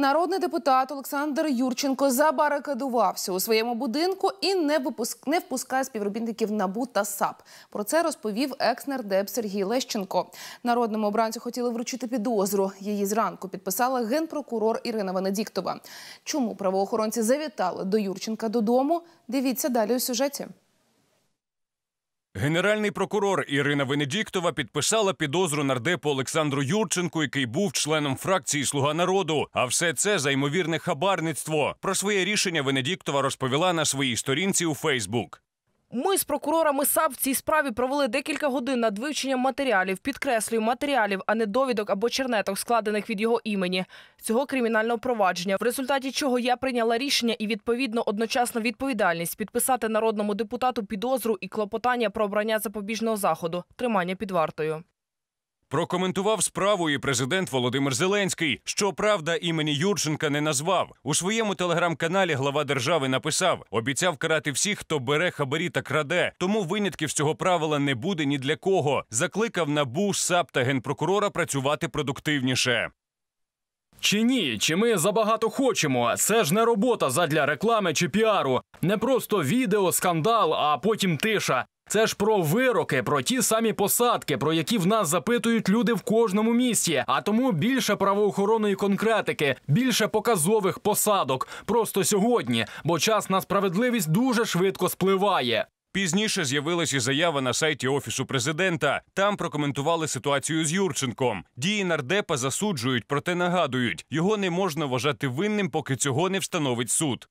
Народний депутат Олександр Юрченко забарикадувався у своєму будинку і не випуск... не впускає співробітників набу та САП. Про це розповів екснердеп Сергій Лещенко. Народному обранцю хотіли вручити підозру. Її зранку підписала генпрокурор Ірина Венедіктова. Чому правоохоронці завітали до Юрченка додому? Дивіться далі у сюжеті. Генеральний прокурор Ірина Венедіктова підписала підозру нардепу Олександру Юрченку, який був членом фракції Слуга народу. А все це за ймовірне хабарництво. Про своє рішення Венедіктова розповіла на своїй сторінці у Фейсбук. Ми з прокурорами САП в цій справі провели декілька годин над вивченням матеріалів, підкреслюю матеріалів, а не довідок або чернеток, складених від його імені, цього кримінального провадження, в результаті чого я прийняла рішення і відповідно одночасно відповідальність підписати народному депутату підозру і клопотання про обрання запобіжного заходу, тримання під вартою. Прокоментував справу і президент Володимир Зеленський. Щоправда, імені Юрченка не назвав у своєму телеграм-каналі. Глава держави написав: обіцяв карати всіх, хто бере хабарі та краде. Тому винятків з цього правила не буде ні для кого. Закликав набу САП та генпрокурора працювати продуктивніше. Чи ні, чи ми забагато хочемо? Це ж не робота задля реклами чи піару, не просто відео, скандал, а потім тиша. Це ж про вироки, про ті самі посадки, про які в нас запитують люди в кожному місті. А тому більше правоохоронної конкретики, більше показових посадок. Просто сьогодні, бо час на справедливість дуже швидко спливає. Пізніше з'явилася заява на сайті офісу президента. Там прокоментували ситуацію з Юрченком. Дії нардепа засуджують, проте нагадують, його не можна вважати винним, поки цього не встановить суд.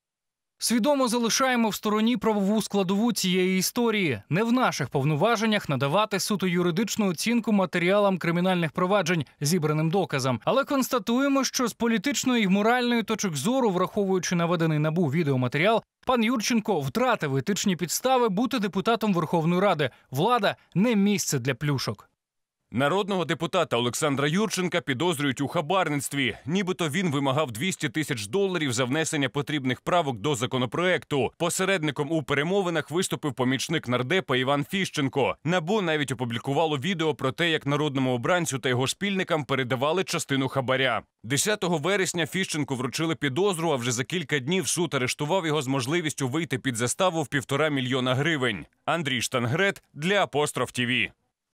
Свідомо залишаємо в стороні правову складову цієї історії. Не в наших повноваженнях надавати суто юридичну оцінку матеріалам кримінальних проваджень зібраним доказам, але констатуємо, що з політичної й моральної точок зору, враховуючи наведений набу відеоматеріал, пан Юрченко втратив етичні підстави бути депутатом Верховної Ради. Влада не місце для плюшок. Народного депутата Олександра Юрченка підозрюють у хабарництві, нібито він вимагав 200 тисяч доларів за внесення потрібних правок до законопроекту. Посередником у перемовинах виступив помічник нардепа Іван Фіщенко. Набу навіть опублікувало відео про те, як народному обранцю та його спільникам передавали частину хабаря. 10 вересня Фіщенку вручили підозру. А вже за кілька днів суд арештував його з можливістю вийти під заставу в півтора мільйона гривень. Андрій Штангрет для апостроф Тіві.